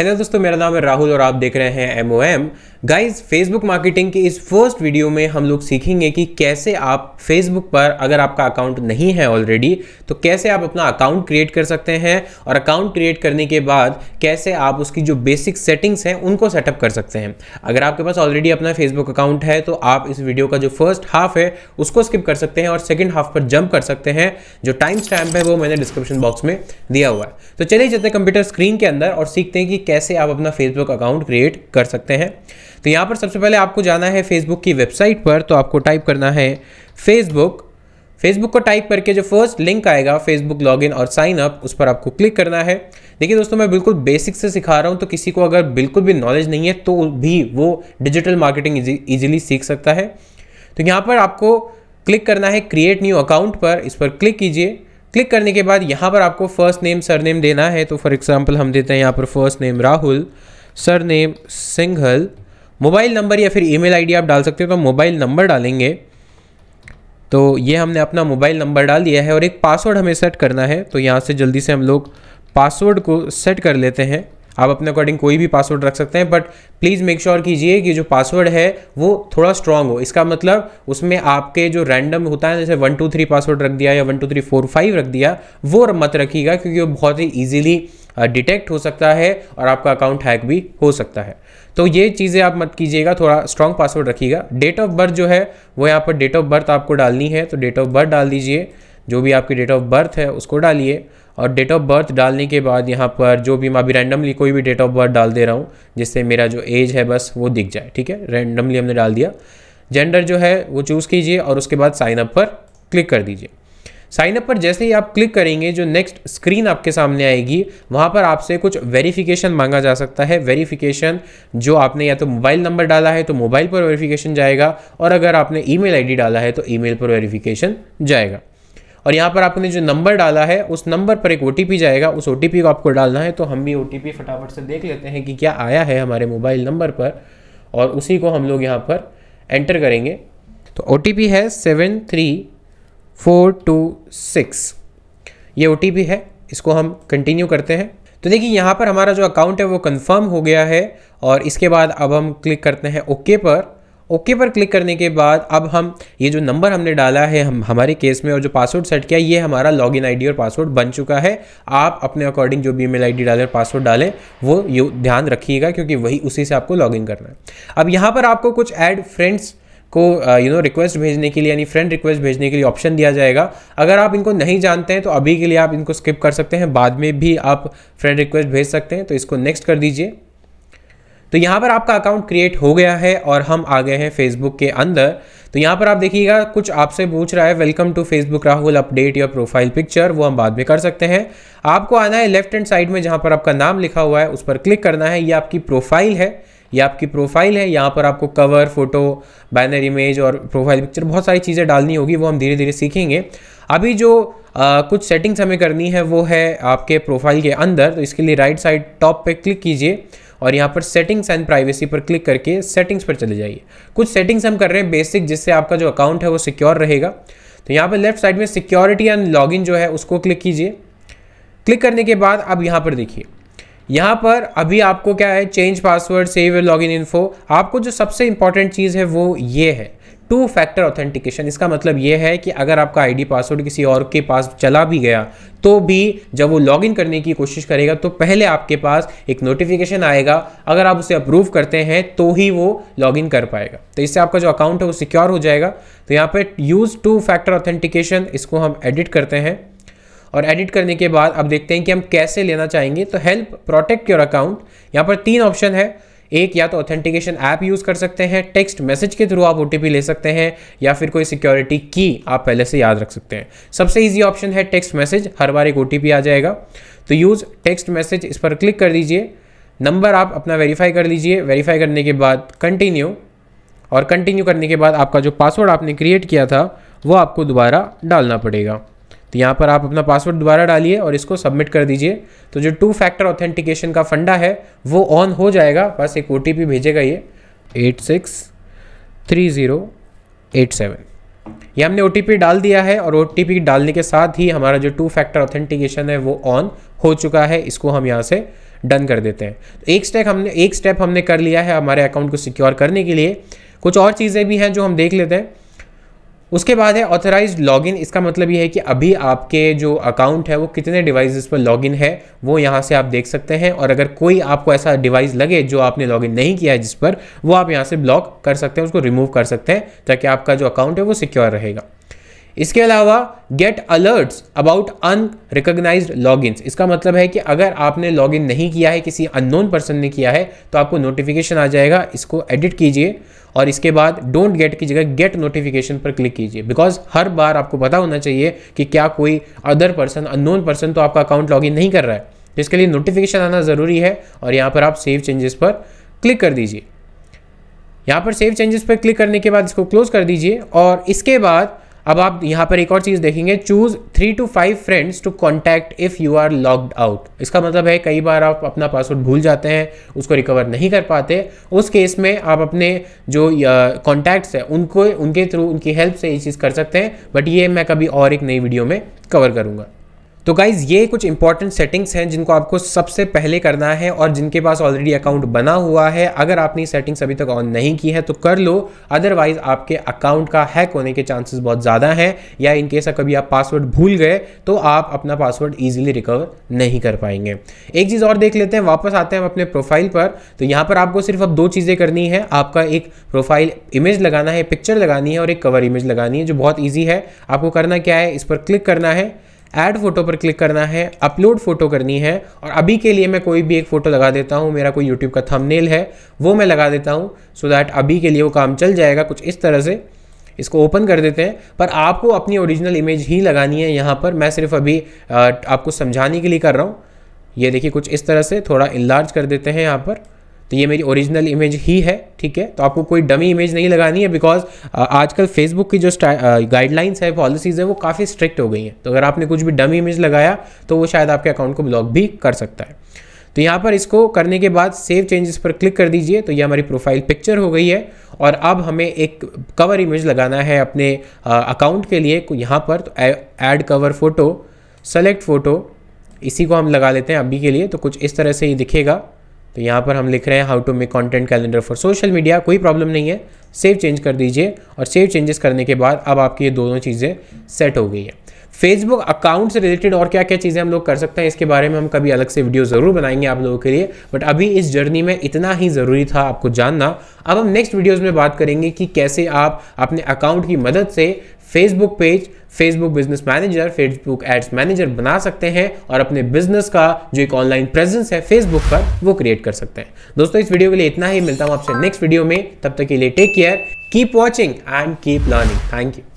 hello दोस्तों मेरा नाम है राहुल और आप देख रहे हैं एम गाइज फेसबुक मार्केटिंग की इस फर्स्ट वीडियो में हम लोग सीखेंगे कि कैसे आप फेसबुक पर अगर आपका अकाउंट नहीं है ऑलरेडी तो कैसे आप अपना अकाउंट क्रिएट कर सकते हैं और अकाउंट क्रिएट करने के बाद कैसे आप उसकी जो बेसिक सेटिंग्स हैं उनको सेटअप कर सकते हैं अगर आपके पास ऑलरेडी अपना फेसबुक अकाउंट है तो आप इस वीडियो का जो फर्स्ट हाफ है उसको स्किप कर सकते हैं और सेकेंड हाफ पर जंप कर सकते हैं जो टाइम स्टैम्प है वो मैंने डिस्क्रिप्शन बॉक्स में दिया हुआ है तो चलिए चलते कंप्यूटर स्क्रीन के अंदर और सीखते हैं कि कैसे आप अपना फेसबुक अकाउंट क्रिएट कर सकते हैं तो यहाँ पर सबसे पहले आपको जाना है फेसबुक की वेबसाइट पर तो आपको टाइप करना है फेसबुक फेसबुक को टाइप करके जो फर्स्ट लिंक आएगा फेसबुक लॉगिन और साइन अप उस पर आपको क्लिक करना है देखिए दोस्तों मैं बिल्कुल बेसिक से सिखा रहा हूँ तो किसी को अगर बिल्कुल भी नॉलेज नहीं है तो भी वो डिजिटल मार्केटिंग ईजिली सीख सकता है तो यहाँ पर आपको क्लिक करना है क्रिएट न्यू अकाउंट पर इस पर क्लिक कीजिए क्लिक करने के बाद यहाँ पर आपको फर्स्ट नेम सर नेम देना है तो फॉर एग्ज़ाम्पल हम देते हैं यहाँ पर first name Rahul surname Singhal mobile number या फिर ईमेल आईडी आप डाल सकते हो तो मोबाइल नंबर डालेंगे तो ये हमने अपना मोबाइल नंबर डाल दिया है और एक पासवर्ड हमें सेट करना है तो यहाँ से जल्दी से हम लोग पासवर्ड को सेट कर लेते हैं आप अपने अकॉर्डिंग कोई भी पासवर्ड रख सकते हैं बट प्लीज़ मेक श्योर कीजिए कि जो पासवर्ड है वो थोड़ा स्ट्रॉन्ग हो इसका मतलब उसमें आपके जो रैंडम होता है जैसे वन टू थ्री पासवर्ड रख दिया या one two three four five रख दिया वो मत रखिएगा क्योंकि वो बहुत ही ईजिली डिटेक्ट हो सकता है और आपका अकाउंट हैक भी हो सकता है तो ये चीज़ें आप मत कीजिएगा थोड़ा स्ट्रॉन्ग पासवर्ड रखिएगा डेट ऑफ बर्थ जो है वो यहाँ पर डेट ऑफ बर्थ आपको डालनी है तो डेट ऑफ बर्थ डाल दीजिए जो भी आपकी डेट ऑफ बर्थ है उसको डालिए और डेट ऑफ बर्थ डालने के बाद यहाँ पर जो भी मैं अभी रैंडमली कोई भी डेट ऑफ बर्थ डाल दे रहा हूँ जिससे मेरा जो एज है बस वो दिख जाए ठीक है रैंडमली हमने डाल दिया जेंडर जो है वो चूज़ कीजिए और उसके बाद साइनअप पर क्लिक कर दीजिए साइनअप पर जैसे ही आप क्लिक करेंगे जो नेक्स्ट स्क्रीन आपके सामने आएगी वहाँ पर आपसे कुछ वेरिफिकेशन मांगा जा सकता है वेरिफिकेशन जो आपने या तो मोबाइल नंबर डाला है तो मोबाइल पर वेरिफिकेशन जाएगा और अगर आपने ई मेल डाला है तो ई पर वेरीफिकेशन जाएगा और यहाँ पर आपने जो नंबर डाला है उस नंबर पर एक ओ जाएगा उस ओ को आपको डालना है तो हम भी ओ फटाफट से देख लेते हैं कि क्या आया है हमारे मोबाइल नंबर पर और उसी को हम लोग यहाँ पर एंटर करेंगे तो ओ है seven three four two six ये ओ है इसको हम कंटिन्यू करते हैं तो देखिए यहाँ पर हमारा जो अकाउंट है वो कंफर्म हो गया है और इसके बाद अब हम क्लिक करते हैं ओके okay पर ओके okay पर क्लिक करने के बाद अब हम ये जो नंबर हमने डाला है हम हमारे केस में और जो पासवर्ड सेट किया ये हमारा लॉगिन आईडी और पासवर्ड बन चुका है आप अपने अकॉर्डिंग जो भी ईमेल आईडी डालें पासवर्ड डालें वो यू ध्यान रखिएगा क्योंकि वही उसी से आपको लॉगिन करना है अब यहाँ पर आपको कुछ ऐड फ्रेंड्स को यू नो रिक्वेस्ट भेजने के लिए यानी फ्रेंड रिक्वेस्ट भेजने के लिए ऑप्शन दिया जाएगा अगर आप इनको नहीं जानते हैं तो अभी के लिए आप इनको स्किप कर सकते हैं बाद में भी आप फ्रेंड रिक्वेस्ट भेज सकते हैं तो इसको नेक्स्ट कर दीजिए तो यहाँ पर आपका अकाउंट क्रिएट हो गया है और हम आ गए हैं फेसबुक के अंदर तो यहाँ पर आप देखिएगा कुछ आपसे पूछ रहा है welcome to Facebook Rahul update your profile picture वो हम बाद में कर सकते हैं आपको आना है लेफ्ट हैंड साइड में जहाँ पर आपका नाम लिखा हुआ है उस पर क्लिक करना है ये आपकी प्रोफाइल है ये आपकी प्रोफाइल है यहाँ पर आपको कवर फोटो बैनर इमेज और प्रोफाइल पिक्चर बहुत सारी चीज़ें डालनी होगी वो हम धीरे धीरे सीखेंगे अभी जो आ, कुछ सेटिंग्स हमें करनी है वो है आपके प्रोफाइल के अंदर तो इसके लिए राइट साइड टॉप पर क्लिक कीजिए और यहाँ पर सेटिंग्स एंड प्राइवेसी पर क्लिक करके सेटिंग्स पर चले जाइए कुछ सेटिंग्स हम कर रहे हैं बेसिक जिससे आपका जो अकाउंट है वो सिक्योर रहेगा तो यहाँ पर लेफ्ट साइड में सिक्योरिटी एंड लॉगिन जो है उसको क्लिक कीजिए क्लिक करने के बाद अब यहाँ पर देखिए यहाँ पर अभी आपको क्या है change password save log in info आपको जो सबसे इंपॉर्टेंट चीज़ है वो ये है टू फैक्टर ऑथेंटिकेशन इसका मतलब ये है कि अगर आपका आईडी पासवर्ड किसी और के पास चला भी गया तो भी जब वो लॉगिन करने की कोशिश करेगा तो पहले आपके पास एक नोटिफिकेशन आएगा अगर आप उसे अप्रूव करते हैं तो ही वो लॉगिन कर पाएगा तो इससे आपका जो अकाउंट है वो सिक्योर हो जाएगा तो यहाँ पर यूज़ टू फैक्टर ऑथेंटिकेशन इसको हम एडिट करते हैं और एडिट करने के बाद अब देखते हैं कि हम कैसे लेना चाहेंगे तो हेल्प प्रोटेक्ट योर अकाउंट यहाँ पर तीन ऑप्शन है एक या तो ऑथेंटिकेशन ऐप यूज़ कर सकते हैं टेक्स्ट मैसेज के थ्रू आप ओ ले सकते हैं या फिर कोई सिक्योरिटी की आप पहले से याद रख सकते हैं सबसे ईजी ऑप्शन है टेक्स्ट मैसेज हर बार एक ओ आ जाएगा तो यूज़ टेक्स्ट मैसेज इस पर क्लिक कर दीजिए नंबर आप अपना वेरीफाई कर लीजिए वेरीफाई करने के बाद कंटिन्यू और कंटिन्यू करने के बाद आपका जो पासवर्ड आपने क्रिएट किया था वो आपको दोबारा डालना पड़ेगा तो यहाँ पर आप अपना पासवर्ड दोबारा डालिए और इसको सबमिट कर दीजिए तो जो टू फैक्टर ऑथेंटिकेशन का फंडा है वो ऑन हो जाएगा बस एक ओ भेजेगा ये eight six three zero eight seven ये हमने ओ डाल दिया है और ओ डालने के साथ ही हमारा जो टू फैक्टर ऑथेंटिकेशन है वो ऑन हो चुका है इसको हम यहाँ से डन कर देते हैं तो एक स्टेप हमने एक स्टेप हमने कर लिया है हमारे अकाउंट को सिक्योर करने के लिए कुछ और चीज़ें भी हैं जो हम देख लेते हैं उसके बाद है ऑथराइज लॉगिन इसका मतलब ये है कि अभी आपके जो अकाउंट है वो कितने डिवाइसेस पर लॉगिन है वो यहाँ से आप देख सकते हैं और अगर कोई आपको ऐसा डिवाइस लगे जो आपने लॉगिन नहीं किया है जिस पर वो आप यहाँ से ब्लॉक कर सकते हैं उसको रिमूव कर सकते हैं ताकि आपका जो अकाउंट है वो सिक्योर रहेगा इसके अलावा get alerts about unrecognised log इसका मतलब है कि अगर आपने लॉग इन नहीं किया है किसी अननोन पर्सन ने किया है तो आपको नोटिफिकेशन आ जाएगा इसको एडिट कीजिए और इसके बाद डोंट गेट की जगह गेट नोटिफिकेशन पर क्लिक कीजिए बिकॉज हर बार आपको पता होना चाहिए कि क्या कोई अदर पर्सन अननोन पर्सन तो आपका अकाउंट लॉग नहीं कर रहा है तो इसके लिए नोटिफिकेशन आना ज़रूरी है और यहाँ पर आप सेव चेंजेस पर क्लिक कर दीजिए यहाँ पर सेव चेंजेस पर क्लिक करने के बाद इसको क्लोज कर दीजिए और इसके बाद अब आप यहाँ पर एक और चीज़ देखेंगे choose three to five friends to contact if you are logged out इसका मतलब है कई बार आप अपना पासवर्ड भूल जाते हैं उसको रिकवर नहीं कर पाते उस केस में आप अपने जो कॉन्टैक्ट्स हैं उनको उनके थ्रू उनकी हेल्प से ये चीज़ कर सकते हैं बट ये मैं कभी और एक नई वीडियो में कवर करूँगा तो गाइज़ ये कुछ इंपॉर्टेंट सेटिंग्स हैं जिनको आपको सबसे पहले करना है और जिनके पास ऑलरेडी अकाउंट बना हुआ है अगर आपने सेटिंग्स अभी तक ऑन नहीं की है तो कर लो अदरवाइज आपके अकाउंट का हैक होने के चांसेस बहुत ज़्यादा हैं या इन केस कभी आप पासवर्ड भूल गए तो आप अपना पासवर्ड ईजिली रिकवर नहीं कर पाएंगे एक चीज़ और देख लेते हैं वापस आते हैं हम अपने प्रोफाइल पर तो यहाँ पर आपको सिर्फ अब दो चीज़ें करनी है आपका एक प्रोफाइल इमेज लगाना है पिक्चर लगानी है और एक कवर इमेज लगानी है जो बहुत ईजी है आपको करना क्या है इस पर क्लिक करना है ऐड फोटो पर क्लिक करना है अपलोड फोटो करनी है और अभी के लिए मैं कोई भी एक फ़ोटो लगा देता हूँ मेरा कोई यूट्यूब का थंबनेल है वो मैं लगा देता हूँ सो दैट अभी के लिए वो काम चल जाएगा कुछ इस तरह से इसको ओपन कर देते हैं पर आपको अपनी ओरिजिनल इमेज ही लगानी है यहाँ पर मैं सिर्फ अभी आपको समझाने के लिए कर रहा हूँ ये देखिए कुछ इस तरह से थोड़ा इलार्ज कर देते हैं यहाँ पर तो ये मेरी ओरिजिनल इमेज ही है ठीक है तो आपको कोई डमी इमेज नहीं लगानी है बिकॉज uh, आजकल फेसबुक की जो गाइडलाइंस है पॉलिसीज़ है वो काफ़ी स्ट्रिक्ट हो गई हैं तो अगर आपने कुछ भी डमी इमेज लगाया तो वो शायद आपके अकाउंट को ब्लॉक भी कर सकता है तो यहाँ पर इसको करने के बाद सेव चेंजेस पर क्लिक कर दीजिए तो ये हमारी प्रोफाइल पिक्चर हो गई है और अब हमें एक कवर इमेज लगाना है अपने अकाउंट uh, के लिए यहाँ पर तो add cover photo select photo इसी को हम लगा लेते हैं अभी के लिए तो कुछ इस तरह से ये दिखेगा तो यहाँ पर हम लिख रहे हैं how to make content calendar for social media कोई प्रॉब्लम नहीं है सेव चेंज कर दीजिए और सेव चेंजेस करने के बाद अब आपकी ये दोनों चीज़ें सेट हो गई है फेसबुक अकाउंट से रिलेटेड और क्या क्या चीज़ें हम लोग कर सकते हैं इसके बारे में हम कभी अलग से वीडियो ज़रूर बनाएंगे आप लोगों के लिए बट अभी इस जर्नी में इतना ही ज़रूरी था आपको जानना अब हम नेक्स्ट वीडियोज़ में बात करेंगे कि कैसे आप अपने अकाउंट की मदद से Facebook page Facebook business manager Facebook ads manager बना सकते हैं और अपने बिजनेस का जो एक ऑनलाइन प्रेजेंस है फेसबुक पर वो क्रिएट कर सकते हैं दोस्तों इस वीडियो के लिए इतना ही मिलता हूँ आपसे नेक्स्ट वीडियो में तब तक के लिए take care keep watching and keep learning thank you